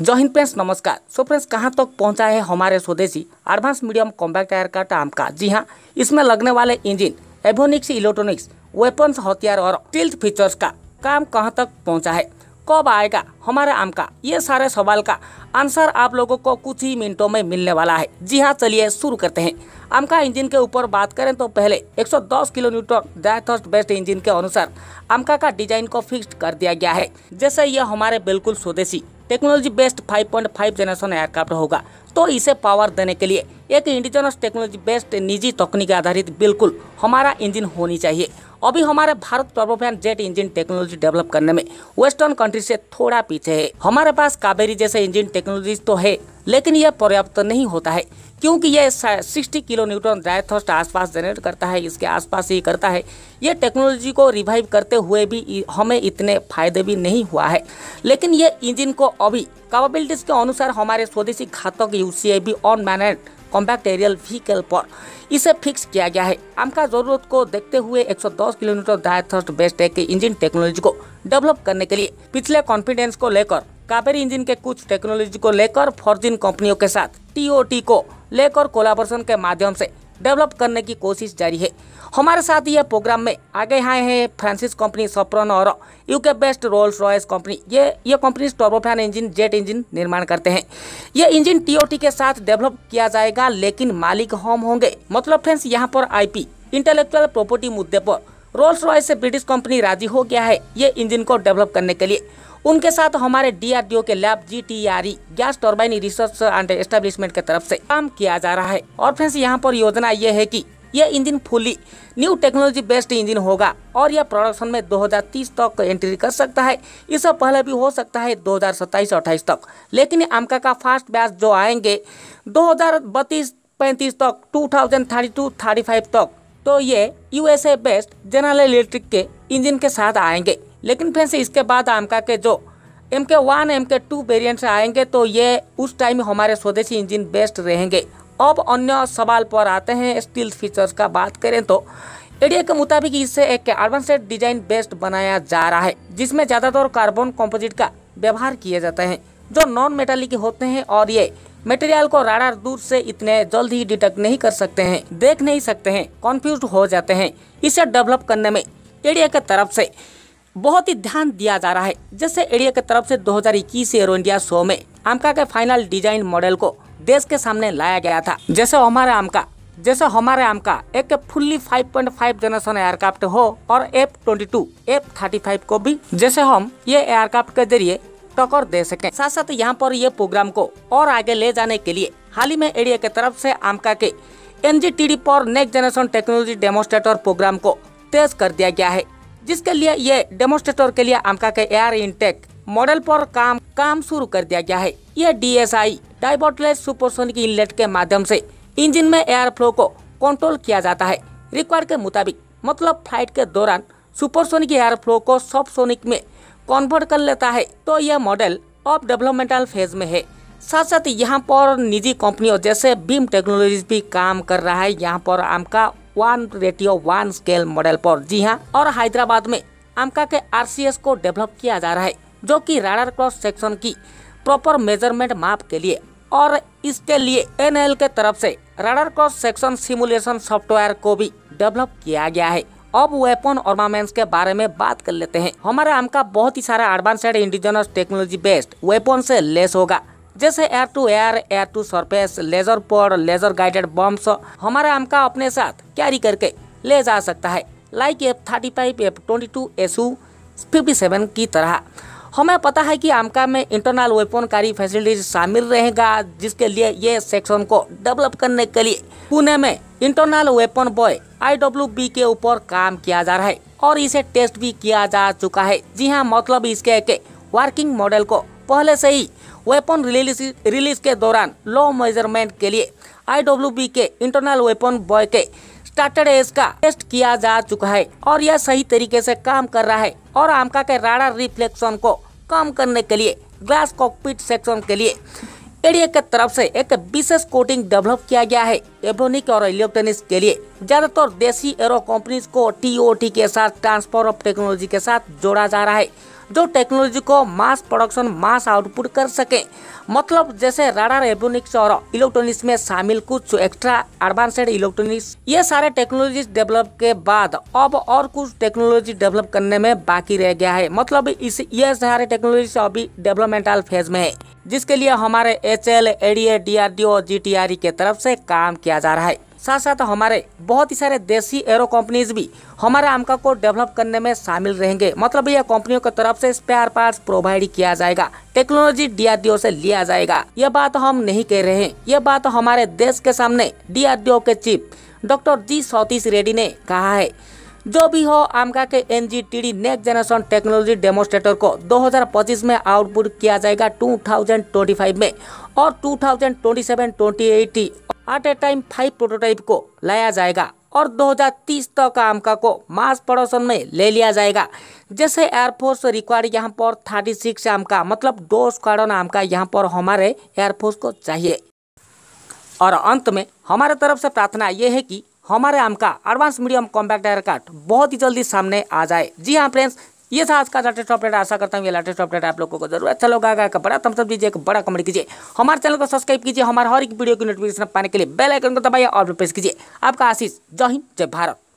जय हिंद फ्रेंड्स नमस्कार so friends कहाँ तक तो पहुँचा है हमारे स्वदेशी एडवांस मीडियम कॉम्पैक्ट टायर का टाम का जी हाँ इसमें लगने वाले इंजन एवोनिक्स इलेक्ट्रॉनिक्स वेपन्स हथियार और टिल्ट फीचर्स का काम कहाँ तक पहुँचा है कब आएगा हमारे आम का ये सारे सवाल का आंसर आप लोगों को कुछ ही मिनटों में मिलने वाला है जी हाँ चलिए शुरू करते हैं आम का इंजन के ऊपर बात करें तो पहले 110 kilo newton dry thrust based engine के अनुसार आमका का डिजाइन को फिक्स कर दिया गया है जैसे यह हमारे बिल्कुल स्वदेशी टेक्नोलॉजी बेस्ड 5.5 जनरेशन एयरक्राफ्ट होगा तो इसे पावर देने के लिए एक इंडिजनस टेक्नोलॉजी बेस्ड निजी तकनीक आधारित बिल्कुल हमारा इंजन होनी चाहिए अभी हमारे Bharat turbofan jet engine technology develop करने में वेस्टर्न कंट्री से थोड़ा पीछे है हमारे पास कावेरी जैसे इंजन टेक्नोलॉजी तो है लेकिन यह पर्याप्त नहीं होता है क्योंकि यह 60 किलो न्यूटन ड्राई थर्स्ट आसपास जनरेट करता है इसके आसपास ही करता है यह टेक्नोलॉजी को रिवाइव करते हुए भी हमें इतने फायदे भी नहीं हुआ है लेकिन यह इंजन को अभी कैपेबिलिटीज़ के अनुसार हमारे स्वदेशी Ghatak U C B unmanned compact aerial vehicle पर इसे फिक्स किया गया है आमका जरूरत को देखते हुए 110 किलोमीटर दायर थर्स्ट बेस्ट एक इंजन टेक्नोलॉजी को डेवलप करने के लिए पिछले कॉन्फिडेंस को लेकर कावेरी इंजन के कुछ टेक्नोलॉजी को लेकर फॉर्जिन कंपनियों के साथ टीओटी को लेकर कोलाबोरेशन के माध्यम से डेवलप करने की कोशिश जारी है हमारे साथ यह प्रोग्राम में आगे आए हैं फ्रांसिस कंपनी सप्रन और UK based Rolls Royce company ये ये company turbofan engine jet engine निर्माण करते हैं ये इंजन टीओटी के साथ डेवलप किया जाएगा लेकिन मालिक होम होंगे मतलब फ्रेंड्स यहाँ पर आईपी इंटेलेक्चुअल प्रॉपर्टी मुद्दे पर रोल्स रॉयस से ब्रिटिश कंपनी राजी हो गया है ये इंजिन को डेवलप करने के लिए उनके साथ हमारे डीआरडीओ के lab GTRE gas turbine research and establishment के तरफ से काम किया जा रहा है और फ्रेंड्स यहाँ पर योजना ये है कि यह engine fully new technology based engine होगा और यह प्रोडक्शन में 2030 तक एंट्री कर सकता है इससे पहले भी हो सकता है 2027-28 तक लेकिन आमका का फास्ट बैच जो आएंगे 2032 पैंतीस तक two two thousand thirty thirty five तक तो ये यूएसए बेस्ड जनरल इलेक्ट्रिक के इंजन के साथ आएंगे लेकिन फ्रेंड्स इसके बाद आम का के जो M K one M K two variant आएंगे तो ये उस टाइम हमारे स्वदेशी इंजन बेस्ट रहेंगे अब अन्य सवाल पर आते हैं स्टील फीचर्स का बात करें तो एडीए के मुताबिक इसे एक कार्बन सेट डिजाइन बेस्ट बनाया जा रहा है जिसमें ज़्यादातर कार्बन कॉम्पोजिट का व्यवहार किया जाता है जो नॉन मेटालिक होते हैं और ये मटेरियल को राडार दूर से इतने जल्द ही डिटेक्ट नहीं कर सकते हैं देख नहीं सकते हैं कंफ्यूज हो जाते हैं इसे डेवलप करने में एडीए के तरफ से बहुत ही ध्यान दिया जा रहा है जैसे एडिया के तरफ से 2021 इक्कीस एयर इंडिया शो में आमका के फाइनल डिजाइन मॉडल को देश के सामने लाया गया था जैसे हमारे आमका जैसे हमारे आमका एक फुल्ली 5.5 जनरेशन एयरक्राफ्ट हो और F twenty two F thirty five को भी जैसे हम ये एयरक्राफ्ट के जरिए टक्कर दे सके साथ साथ यहाँ पर ये प्रोग्राम को और आगे ले जाने के लिए हाल ही में एरिया के तरफ से आमका के एनजीटीडी पर next generation technology demonstrator program को तेज कर दिया गया है जिसके लिए ये डेमोस्ट्रेटर के लिए आमका के एयर इनटेक मॉडल पर काम काम शुरू कर दिया गया है यह डीएसआई डाइबोटलेस सुपरसोनिक इनलेट के माध्यम से इंजन में एयर फ्लो को कंट्रोल किया जाता है रिक्वायर के मुताबिक मतलब फ्लाइट के दौरान सुपरसोनिक एयर फ्लो को सॉफ्ट सोनिक में कन्वर्ट कर लेता है तो यह मॉडल ऑफ डेवलपमेंटल फेज में है साथ साथ यहाँ पर निजी कंपनियों जैसे बीम टेक्नोलॉजीज भी काम कर रहा है यहाँ पर आम one ratio one scale model पर जी हाँ और हैदराबाद में आमका के आर को डेवलप किया जा रहा है जो कि राडार क्रॉस सेक्शन की प्रॉपर मेजरमेंट माप के लिए और इसके लिए एन के तरफ से radar cross section simulation software को भी डेवलप किया गया है अब वेपन ऑर्मामेंट्स के बारे में बात कर लेते हैं हमारे आम का बहुत ही सारा advance and indigenous technology based weapon से लेस होगा जैसे air to air air to surface laser pod laser guided bombs हमारा आमका अपने साथ कैरी करके ले जा सकता है like F thirty five F twenty two S fifty seven की तरह हमें पता है कि आमका में इंटरनल वेपनकारी फैसिलिटीज शामिल रहेगा जिसके लिए ये सेक्शन को डेवलप करने के लिए पुणे में इंटरनल वेपन बॉय आई के ऊपर काम किया जा रहा है और इसे टेस्ट भी किया जा चुका है जी हाँ मतलब इसके के वर्किंग मॉडल को पहले से ही वेपन रिलीज रिलीज के दौरान लो मेजरमेंट के लिए आई के इंटरनल वेपन बॉय के स्टार्टर एस का टेस्ट किया जा चुका है और यह सही तरीके से काम कर रहा है और आमका के राडार रिफ्लेक्शन को कम करने के लिए ग्लास कॉकपिट सेक्शन के लिए एडीए के तरफ से एक विशेष कोटिंग डेवलप किया गया है एब्रोनिक और इलेक्ट्रॉनिक्स के लिए ज्यादातर देसी एरो कंपनीज को टीओटी के साथ ट्रांसफर ऑफ टेक्नोलॉजी के साथ जोड़ा जा रहा है जो टेक्नोलॉजी को मास प्रोडक्शन मास आउटपुट कर सके मतलब जैसे राडार एवोनिक्स और इलेक्ट्रॉनिक्स में शामिल कुछ एक्स्ट्रा एडवांसड इलेक्ट्रॉनिक्स ये सारे टेक्नोलॉजी डेवलप के बाद अब और कुछ टेक्नोलॉजी डेवलप करने में बाकी रह गया है मतलब इस ये सारे टेक्नोलॉजी अभी डेवलपमेंटल फेज में है जिसके लिए हमारे H L A D R D O G T R E के तरफ से काम किया जा रहा है साथ साथ हमारे बहुत ही सारे देसी एरो कंपनीज भी हमारे आमका को डेवलप करने में शामिल रहेंगे मतलब यह कंपनियों की तरफ से स्पेयर पार्ट्स प्रोवाइड किया जाएगा टेक्नोलॉजी डीआरडीओ से लिया जाएगा यह बात हम नहीं कह रहे हैं यह बात हमारे देश के सामने डीआरडीओ के chief doctor G Satish Reddy ने कहा है जो भी हो आमका के एन नेक्स्ट जनरेशन टेक्नोलॉजी डेमोस्ट्रेटर को 2025 में आउटपुट किया जाएगा 2025 में और 2027-2080 at a time five prototype को लाया जाएगा और 2030 तक तो आमका को मास प्रोडक्शन में ले लिया जाएगा जैसे एयरफोर्स रिक्वायर यहाँ पर 36 सिक्स का मतलब दो स्क्वाडन आम का यहाँ पर हमारे एयरफोर्स को चाहिए और अंत में हमारे तरफ से प्रार्थना ये है कि हमारे आम का एडवांस मीडियम कॉम्पैक्ट एयर बहुत ही जल्दी सामने आ जाए जी हाँ फ्रेंड्स ये था आज का लेटेस्ट अपडेट आशा करता हूँ ये लेटेस्ट अपडेट आप लोगों को जरूर अच्छा लगा आगे का बड़ा थम्सअप दीजिए एक बड़ा कमेंट कीजिए हमारे चैनल को सब्सक्राइब कीजिए हमारे हर एक वीडियो की नोटिफिकेशन पाने के लिए बेल आइकन को दबाइए और प्रेस कीजिए आपका आशीष जय हिंद जय भारत